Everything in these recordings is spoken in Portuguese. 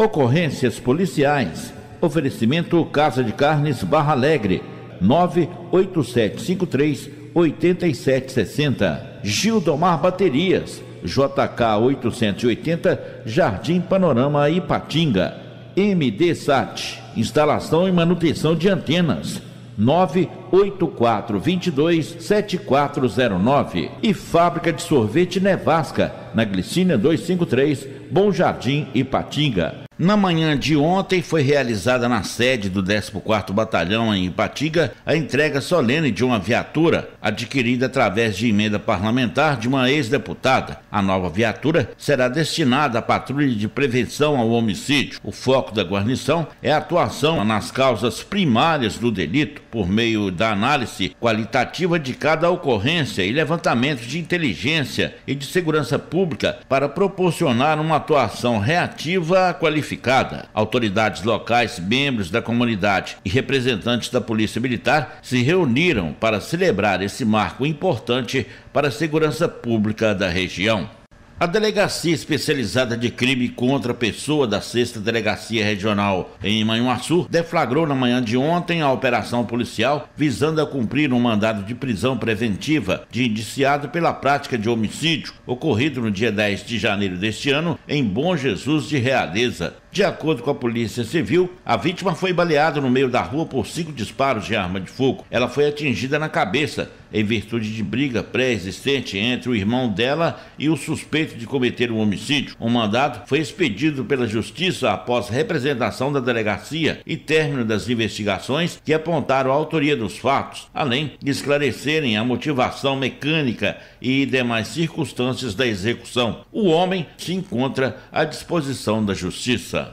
Ocorrências policiais. Oferecimento Casa de Carnes Barra Alegre. 98753 8760. Gildomar Baterias. JK 880, Jardim Panorama Ipatinga. MD Sat. Instalação e manutenção de antenas. 984227409 e Fábrica de Sorvete Nevasca, na Glicínia 253, Bom Jardim Ipatinga na manhã de ontem foi realizada na sede do 14º Batalhão em Ipatiga a entrega solene de uma viatura adquirida através de emenda parlamentar de uma ex-deputada. A nova viatura será destinada à patrulha de prevenção ao homicídio. O foco da guarnição é a atuação nas causas primárias do delito por meio da análise qualitativa de cada ocorrência e levantamento de inteligência e de segurança pública para proporcionar uma atuação reativa à qualificação danificada, autoridades locais, membros da comunidade e representantes da Polícia Militar se reuniram para celebrar esse marco importante para a segurança pública da região. A Delegacia Especializada de Crime contra a Pessoa da 6 Delegacia Regional em Manhuaçu deflagrou na manhã de ontem a operação policial visando a cumprir um mandado de prisão preventiva de indiciado pela prática de homicídio ocorrido no dia 10 de janeiro deste ano em Bom Jesus de Realeza. De acordo com a Polícia Civil, a vítima foi baleada no meio da rua por cinco disparos de arma de fogo. Ela foi atingida na cabeça em virtude de briga pré-existente entre o irmão dela e o suspeito de cometer o um homicídio. O um mandado foi expedido pela Justiça após representação da delegacia e término das investigações que apontaram a autoria dos fatos, além de esclarecerem a motivação mecânica e demais circunstâncias da execução. O homem se encontra à disposição da Justiça.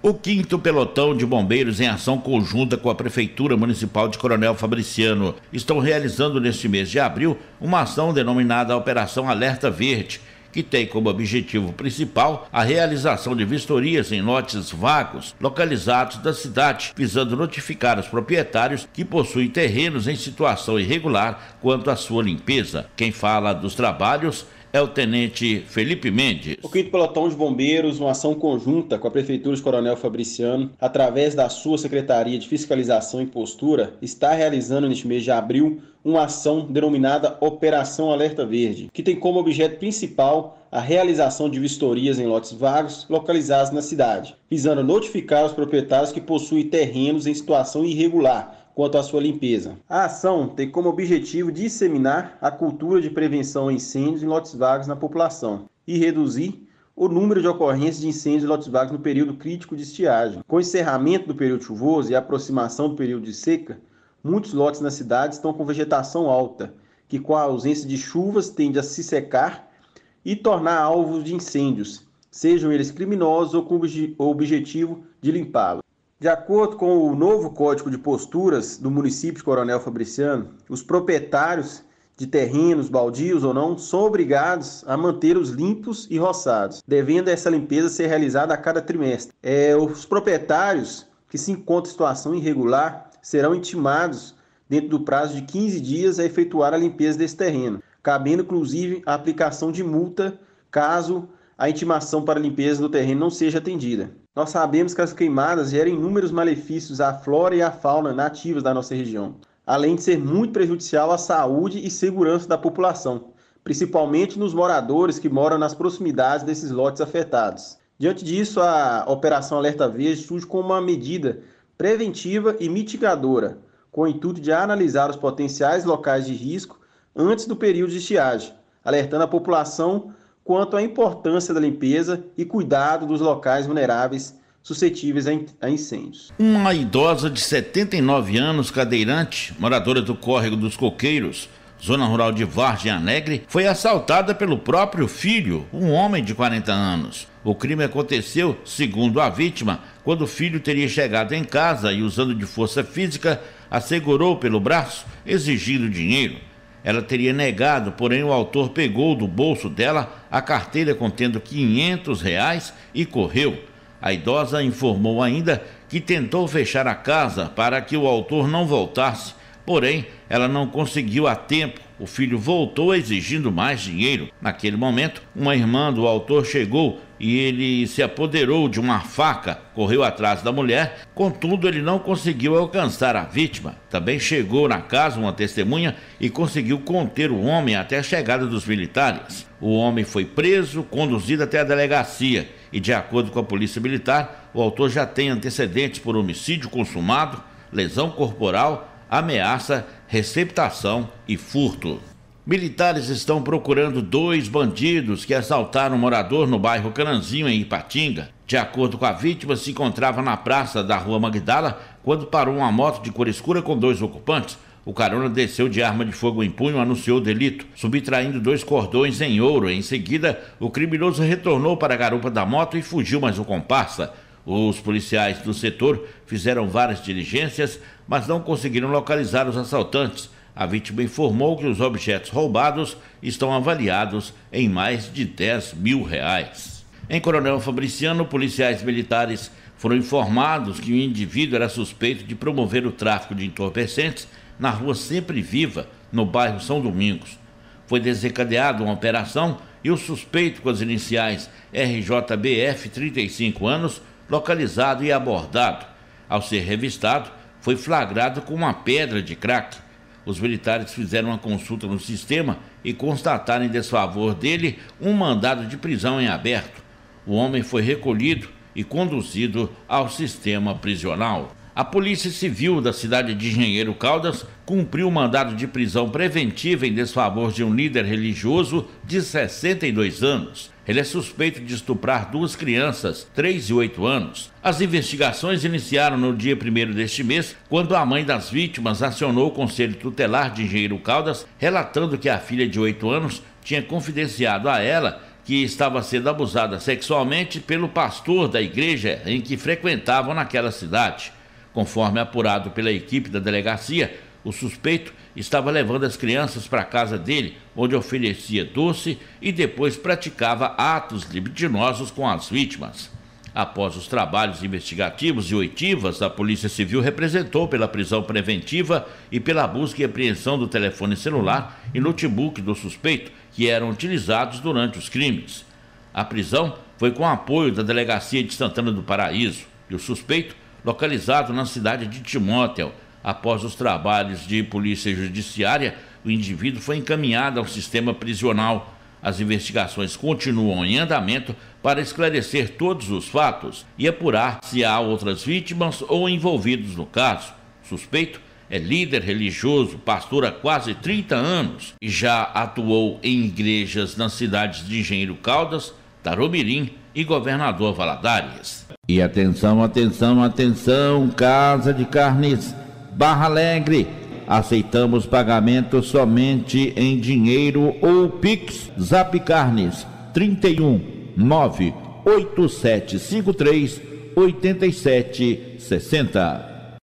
O quinto pelotão de bombeiros em ação conjunta com a Prefeitura Municipal de Coronel Fabriciano estão realizando neste mês de abril uma ação denominada Operação Alerta Verde, que tem como objetivo principal a realização de vistorias em lotes vagos localizados da cidade, visando notificar os proprietários que possuem terrenos em situação irregular quanto à sua limpeza. Quem fala dos trabalhos é o tenente Felipe Mendes. O Quinto Pelotão de Bombeiros, uma ação conjunta com a Prefeitura de Coronel Fabriciano, através da sua Secretaria de Fiscalização e Postura, está realizando neste mês de abril uma ação denominada Operação Alerta Verde, que tem como objeto principal a realização de vistorias em lotes vagos localizados na cidade, visando notificar os proprietários que possuem terrenos em situação irregular quanto à sua limpeza. A ação tem como objetivo disseminar a cultura de prevenção a incêndios em lotes vagos na população e reduzir o número de ocorrências de incêndios em lotes vagos no período crítico de estiagem. Com o encerramento do período chuvoso e a aproximação do período de seca, muitos lotes na cidade estão com vegetação alta, que com a ausência de chuvas tende a se secar e tornar alvos de incêndios, sejam eles criminosos ou com o objetivo de limpá-los. De acordo com o novo Código de Posturas do município de Coronel Fabriciano, os proprietários de terrenos, baldios ou não, são obrigados a manter os limpos e roçados, devendo essa limpeza ser realizada a cada trimestre. É, os proprietários que se encontram em situação irregular serão intimados, dentro do prazo de 15 dias, a efetuar a limpeza desse terreno, cabendo inclusive a aplicação de multa caso a intimação para limpeza do terreno não seja atendida. Nós sabemos que as queimadas geram inúmeros malefícios à flora e à fauna nativas da nossa região, além de ser muito prejudicial à saúde e segurança da população, principalmente nos moradores que moram nas proximidades desses lotes afetados. Diante disso, a Operação Alerta Verde surge como uma medida preventiva e mitigadora, com o intuito de analisar os potenciais locais de risco antes do período de estiagem, alertando a população quanto à importância da limpeza e cuidado dos locais vulneráveis suscetíveis a incêndios. Uma idosa de 79 anos, cadeirante, moradora do córrego dos Coqueiros, zona rural de Vargem Alegre, foi assaltada pelo próprio filho, um homem de 40 anos. O crime aconteceu, segundo a vítima, quando o filho teria chegado em casa e, usando de força física, assegurou pelo braço, exigindo dinheiro. Ela teria negado, porém o autor pegou do bolso dela a carteira contendo 500 reais e correu. A idosa informou ainda que tentou fechar a casa para que o autor não voltasse, porém ela não conseguiu a tempo. O filho voltou exigindo mais dinheiro. Naquele momento, uma irmã do autor chegou e ele se apoderou de uma faca, correu atrás da mulher, contudo ele não conseguiu alcançar a vítima. Também chegou na casa uma testemunha e conseguiu conter o homem até a chegada dos militares. O homem foi preso, conduzido até a delegacia e, de acordo com a polícia militar, o autor já tem antecedentes por homicídio consumado, lesão corporal, ameaça, receptação e furto. Militares estão procurando dois bandidos que assaltaram um morador no bairro Cananzinho, em Ipatinga. De acordo com a vítima, se encontrava na praça da rua Magdala quando parou uma moto de cor escura com dois ocupantes. O carona desceu de arma de fogo em punho, anunciou o delito, subtraindo dois cordões em ouro. Em seguida, o criminoso retornou para a garupa da moto e fugiu mais o um comparsa. Os policiais do setor fizeram várias diligências, mas não conseguiram localizar os assaltantes. A vítima informou que os objetos roubados estão avaliados em mais de 10 mil reais. Em Coronel Fabriciano, policiais militares foram informados que o indivíduo era suspeito de promover o tráfico de entorpecentes na rua Sempre Viva, no bairro São Domingos. Foi desencadeada uma operação e o suspeito com as iniciais RJBF, 35 anos, localizado e abordado. Ao ser revistado, foi flagrado com uma pedra de crack os militares fizeram uma consulta no sistema e constataram em desfavor dele um mandado de prisão em aberto. O homem foi recolhido e conduzido ao sistema prisional. A Polícia Civil da cidade de Engenheiro Caldas cumpriu o mandado de prisão preventiva em desfavor de um líder religioso de 62 anos. Ele é suspeito de estuprar duas crianças, 3 e 8 anos. As investigações iniciaram no dia 1 deste mês, quando a mãe das vítimas acionou o Conselho Tutelar de Engenheiro Caldas, relatando que a filha de 8 anos tinha confidenciado a ela que estava sendo abusada sexualmente pelo pastor da igreja em que frequentavam naquela cidade. Conforme apurado pela equipe da delegacia, o suspeito estava levando as crianças para a casa dele, onde oferecia doce e depois praticava atos libidinosos com as vítimas. Após os trabalhos investigativos e oitivas, a Polícia Civil representou pela prisão preventiva e pela busca e apreensão do telefone celular e notebook do suspeito, que eram utilizados durante os crimes. A prisão foi com apoio da Delegacia de Santana do Paraíso e o suspeito localizado na cidade de Timóteo. Após os trabalhos de polícia judiciária, o indivíduo foi encaminhado ao sistema prisional. As investigações continuam em andamento para esclarecer todos os fatos e apurar se há outras vítimas ou envolvidos no caso. Suspeito é líder religioso, pastor há quase 30 anos e já atuou em igrejas nas cidades de Engenheiro Caldas, Taromirim e Governador Valadares. E atenção, atenção, atenção, Casa de Carnes Barra Alegre. Aceitamos pagamento somente em dinheiro ou Pix. Zap Carnes 31 98753 8760.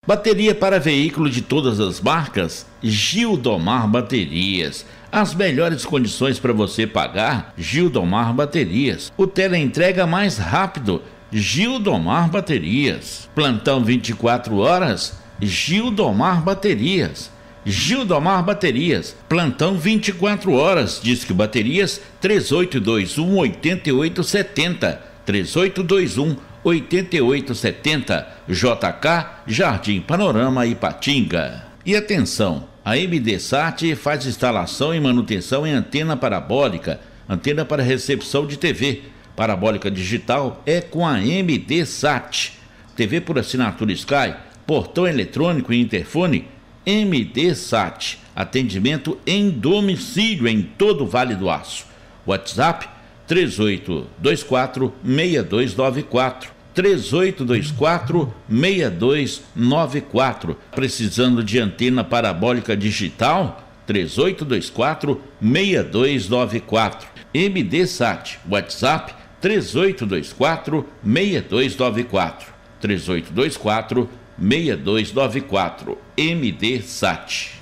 Bateria para veículo de todas as marcas? Gildomar Baterias. As melhores condições para você pagar? Gildomar Baterias. O teleentrega mais rápido Gildomar Baterias. Plantão 24 horas, Gildomar Baterias. Gildomar Baterias, plantão 24 horas, disque baterias 3821 8870, 3821 8870, JK, Jardim Panorama Ipatinga. E atenção, a MDSAT faz instalação e manutenção em antena parabólica, antena para recepção de TV parabólica digital é com a MD Sat. TV por assinatura Sky, portão eletrônico e interfone MD Sat. Atendimento em domicílio em todo o Vale do Aço. WhatsApp 3824 6294. 3824 6294. Precisando de antena parabólica digital? 3824 6294. MD Sat, WhatsApp 3824 6294. 3824 6294 MD SAT.